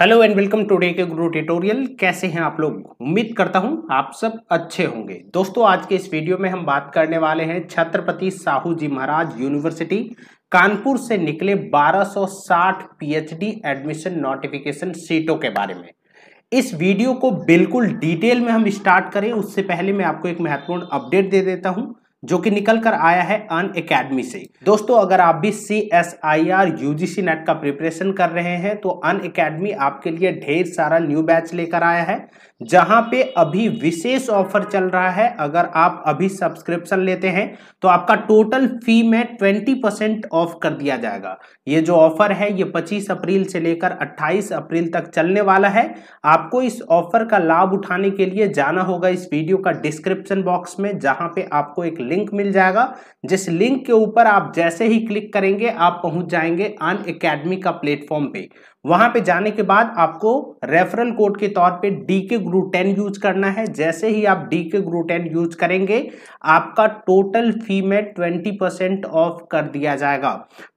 hello and welcome today के गुरु tutorial कैसे हैं आप लोग उम्मीद करता हूं आप सब अच्छे होंगे दोस्तों आज के इस वीडियो में हम बात करने वाले हैं छत्रपति साहू जी महाराज यूनिवर्सिटी कानपुर से निकले 1260 पीएचडी एडमिशन नोटिफिकेशन सीटों के बारे में इस वीडियो को बिल्कुल डिटेल में हम स्टार्ट करें उससे पहले मैं आपको एक महत्वपूर्ण अपडेट दे देता हूँ जो कि निकल कर आया है अन अकेडमी से दोस्तों अगर आप भी C S I R U G C NET का प्रिपरेशन कर रहे हैं तो अन अकेडमी आपके लिए ढेर सारा न्यू बैच लेकर आया है जहां पे अभी विशेष ऑफर चल रहा है अगर आप अभी सब्सक्रिप्शन लेते हैं तो आपका टोटल फी में ट्वेंटी परसेंट ऑफ कर दिया जाएगा ये जो ऑफर है ये पच्चीस अप्रैल से लेकर अट्ठाईस अप्रैल तक चलने वाला है आपको इस ऑफर का लाभ उठाने के लिए जाना होगा इस वीडियो का डिस्क्रिप्शन बॉक्स में जहां पे आपको एक लिंक लिंक मिल जाएगा जिस लिंक के ऊपर आप जैसे ही क्लिक करेंगे आप पहुंच जाएंगे अन अकेडमी का प्लेटफॉर्म पे वहां पे जाने के बाद आपको रेफरल कोड के तौर पे डी के ग्रू टेन यूज करना है जैसे ही आप डी के ग्रू टेन यूज करेंगे आपका टोटल फी में ट्वेंटी परसेंट ऑफ कर दिया जाएगा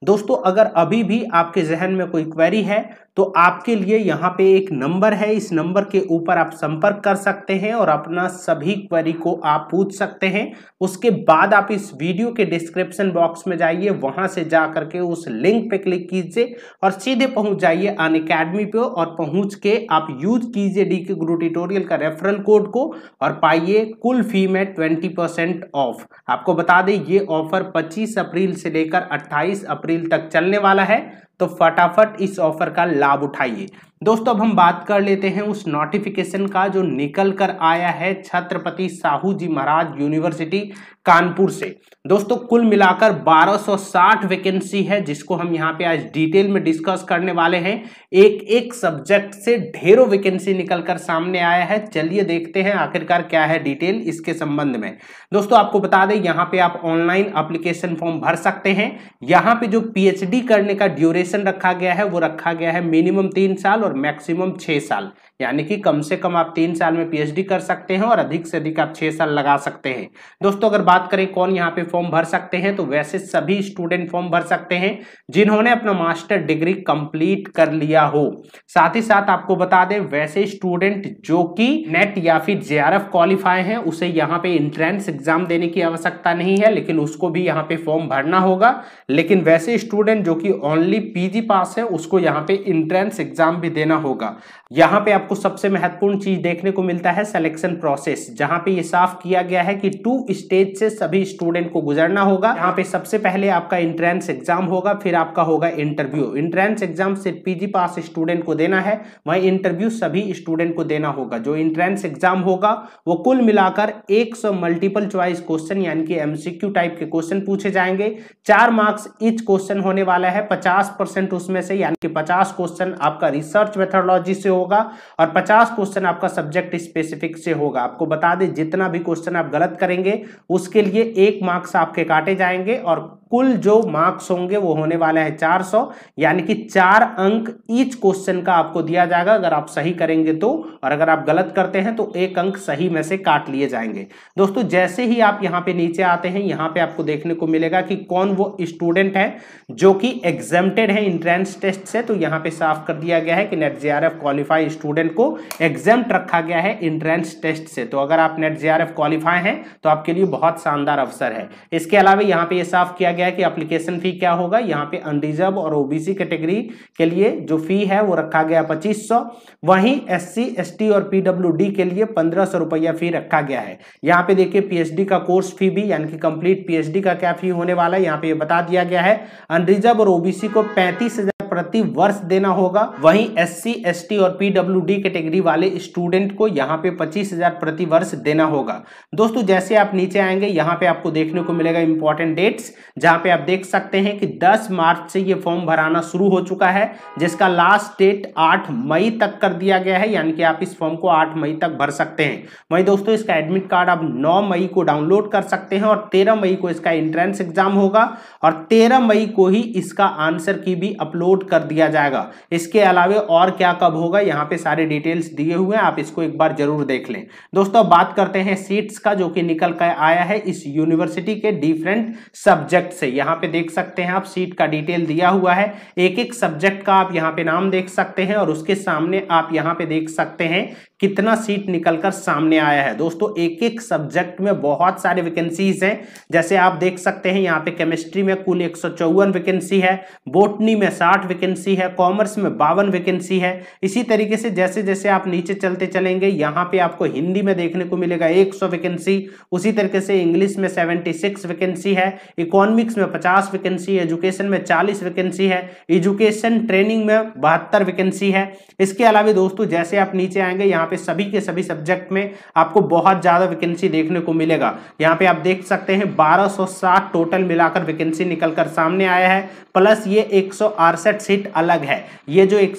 दोस्तों अगर अभी भी आपके जहन में कोई क्वेरी है तो आपके लिए यहाँ पे एक नंबर है इस नंबर के ऊपर आप संपर्क कर सकते हैं और अपना सभी क्वेरी को आप पूछ सकते हैं उसके बाद आप इस वीडियो के डिस्क्रिप्शन बॉक्स में जाइए वहां से जा करके उस लिंक पे क्लिक कीजिए और सीधे पहुंच जाइए अन अकेडमी पे और पहुंच के आप यूज कीजिए डी के गुरु ट्यूटोरियल का रेफरल कोड को और पाइए कुल फी में ट्वेंटी परसेंट ऑफ आपको बता दें ये ऑफर पच्चीस अप्रैल से लेकर अट्ठाईस अप्रैल तक चलने वाला है तो फटाफट इस ऑफर का लाभ उठाइए दोस्तों अब हम बात कर लेते हैं उस नोटिफिकेशन का जो निकल कर आया है छत्रपति साहू जी महाराज यूनिवर्सिटी कानपुर से दोस्तों कुल मिलाकर 1260 वैकेंसी है जिसको हम यहाँ पे आज डिटेल में डिस्कस करने वाले हैं एक एक सब्जेक्ट से ढेरों वैकेंसी निकल कर सामने आया है चलिए देखते हैं आखिरकार क्या है डिटेल इसके संबंध में दोस्तों आपको बता दें यहाँ पे आप ऑनलाइन अप्लीकेशन फॉर्म भर सकते हैं यहाँ पे जो पी करने का ड्यूरेशन रखा गया है वो रखा गया है मिनिमम तीन साल और मैक्सिमम छः साल यानी कि कम से कम आप तीन साल में पीएचडी कर सकते हैं और अधिक से अधिक आप छः साल लगा सकते हैं दोस्तों अगर बात करें कौन यहाँ पे फॉर्म भर सकते हैं तो वैसे सभी स्टूडेंट फॉर्म भर सकते हैं जिन्होंने अपना मास्टर डिग्री कंप्लीट कर लिया हो साथ ही साथ आपको बता दें वैसे स्टूडेंट जो कि नेट या फिर जे आर एफ उसे यहाँ पे इंट्रेंस एग्जाम देने की आवश्यकता नहीं है लेकिन उसको भी यहाँ पे फॉर्म भरना होगा लेकिन वैसे स्टूडेंट जो कि ओनली पी पास है उसको यहाँ पे इंट्रेंस एग्जाम भी देना होगा यहाँ पे आपको सबसे महत्वपूर्ण चीज देखने को मिलता है सिलेक्शन प्रोसेस जहाँ पे ये साफ किया गया है कि टू स्टेज से सभी स्टूडेंट को गुजरना होगा यहाँ पे सबसे पहले आपका इंट्रेंस एग्जाम होगा फिर आपका होगा इंटरव्यू इंट्रेंस एग्जाम सिर्फ पीजी पास स्टूडेंट को देना है वही इंटरव्यू सभी स्टूडेंट को देना होगा जो इंट्रेंस एग्जाम होगा वो कुल मिलाकर एक मल्टीपल चॉइस क्वेश्चन यानी कि एमसीक्यू टाइप के क्वेश्चन पूछे जाएंगे चार मार्क्स इच क्वेश्चन होने वाला है पचास उसमें से यानी कि पचास क्वेश्चन आपका रिसर्च रिसर्च मेथोडोलॉजी से होगा और 50 क्वेश्चन आपका सब्जेक्ट स्पेसिफिक से होगा आपको बता दें जितना भी क्वेश्चन आप गलत करेंगे उसके लिए एक मार्क्स आपके काटे जाएंगे और कुल जो मार्क्स होंगे वो होने वाले हैं 400 यानी कि चार अंक ईच क्वेश्चन का आपको दिया जाएगा अगर आप सही करेंगे तो और अगर आप गलत करते हैं तो एक अंक सही में से काट लिए जाएंगे दोस्तों जैसे ही आप यहाँ पे नीचे आते हैं यहाँ पे आपको देखने को मिलेगा कि कौन वो स्टूडेंट है जो कि एग्जेम्प्टेड है इंट्रेंस टेस्ट से तो यहाँ पे साफ कर दिया गया है कि नेट जे क्वालिफाई स्टूडेंट को एग्जाम रखा गया है इंट्रेंस टेस्ट से तो अगर आप नेट जे क्वालिफाई हैं तो आपके लिए बहुत शानदार अवसर है इसके अलावा यहाँ पे ये यह साफ किया गया कि एप्लीकेशन फ़ी क्या होगा यहाँ पे अनरिजर्व और ओबीसी कैटेगरी के, के लिए जो फ़ी है वो रखा गया पच्चीस सौ वहीं एस सी और पीडब्ल्यूडी के लिए पंद्रह सौ रुपया फ़ी रखा गया है यहाँ पे देखिए पी का कोर्स फी भी यानी कि कंप्लीट पी का क्या फ़ी होने वाला है यहाँ पे ये बता दिया गया है अनरिजर्व और ओबीसी को पैंतीस प्रति वर्ष देना होगा वहीं एस सी और पीडब्ल्यूडी कैटेगरी वाले स्टूडेंट को यहाँ पे पच्चीस हजार प्रति वर्ष देना होगा दोस्तों जैसे आप नीचे आएंगे यहाँ पे आपको देखने को मिलेगा इंपॉर्टेंट डेट्स जहाँ पे आप देख सकते हैं कि दस मार्च से ये फॉर्म भराना शुरू हो चुका है जिसका लास्ट डेट आठ मई तक कर दिया गया है यानी कि आप इस फॉर्म को आठ मई तक भर सकते हैं वही दोस्तों इसका एडमिट कार्ड आप नौ मई को डाउनलोड कर सकते हैं और तेरह मई को इसका एंट्रेंस एग्जाम होगा और तेरह मई को ही इसका आंसर की भी अपलोड आउटपुट कर दिया जाएगा इसके अलावे और क्या कब होगा यहाँ पे सारे डिटेल्स दिए हुए हैं आप इसको एक बार जरूर देख लें दोस्तों बात करते हैं सीट्स का जो कि निकल कर आया है इस यूनिवर्सिटी के डिफरेंट सब्जेक्ट से यहाँ पे देख सकते हैं आप सीट का डिटेल दिया हुआ है एक एक सब्जेक्ट का आप यहाँ पे नाम देख सकते हैं और उसके सामने आप यहाँ पे देख सकते हैं कितना सीट निकलकर सामने आया है दोस्तों एक एक सब्जेक्ट में बहुत सारे वैकेंसीज हैं जैसे आप देख सकते हैं यहाँ पे केमिस्ट्री में कुल एक वैकेंसी है बोटनी में साठ वैकेंसी है कॉमर्स में बावन वैकेंसी है इसी तरीके से जैसे जैसे आप नीचे चलते चलेंगे यहाँ पे आपको हिंदी में देखने को मिलेगा 100 वैकेंसी उसी तरीके से इंग्लिश में 76 वैकेंसी है इकोनॉमिक्स में 50 वैकेंसी एजुकेशन में 40 वैकेंसी है एजुकेशन ट्रेनिंग में बहत्तर वैकेंसी है इसके अलावा दोस्तों जैसे आप नीचे आएंगे यहाँ पे सभी के सभी सब्जेक्ट में आपको बहुत ज़्यादा वैकेंसी देखने को मिलेगा यहाँ पे आप देख सकते हैं 1260 टोटल मिलाकर वैकेंसी निकलकर सामने आया है प्लस ये एक अड़सठ सीट अलग है ये जो एक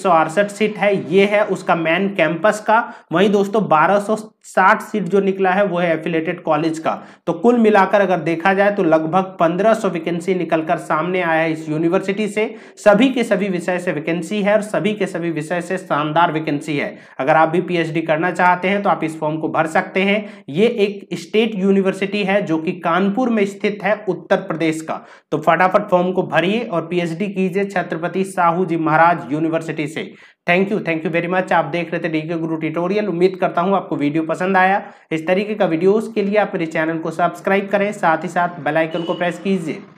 सीट है ये है उसका मेन कैंपस का वहीं दोस्तों 1260 सीट जो निकला है वो है एफिलेटेड कॉलेज का तो कुल मिलाकर अगर देखा जाए तो लगभग 1500 वैकेंसी निकलकर सामने आया है इस यूनिवर्सिटी से सभी के सभी विषय से वैकेंसी है और सभी के सभी विषय से शानदार वैकेंसी है अगर आप भी पी करना चाहते हैं तो आप इस फॉर्म को भर सकते हैं ये एक स्टेट यूनिवर्सिटी है जो कि कानपुर में स्थित है उत्तर प्रदेश का तो फटाफट फॉर्म को भरिए और पीएचडी कीजिए छत्रपति साहू जी महाराज यूनिवर्सिटी से thank you thank you very much आप देख रहे थे डी के गुरु ट्यूटोरियल उम्मीद करता हूँ आपको वीडियो पसंद आया इस तरीके का वीडियोस के लिए आप मेरे चैनल को सब्सक्राइब करें साथ ही साथ बेलाइकन को प्रेस कीजिए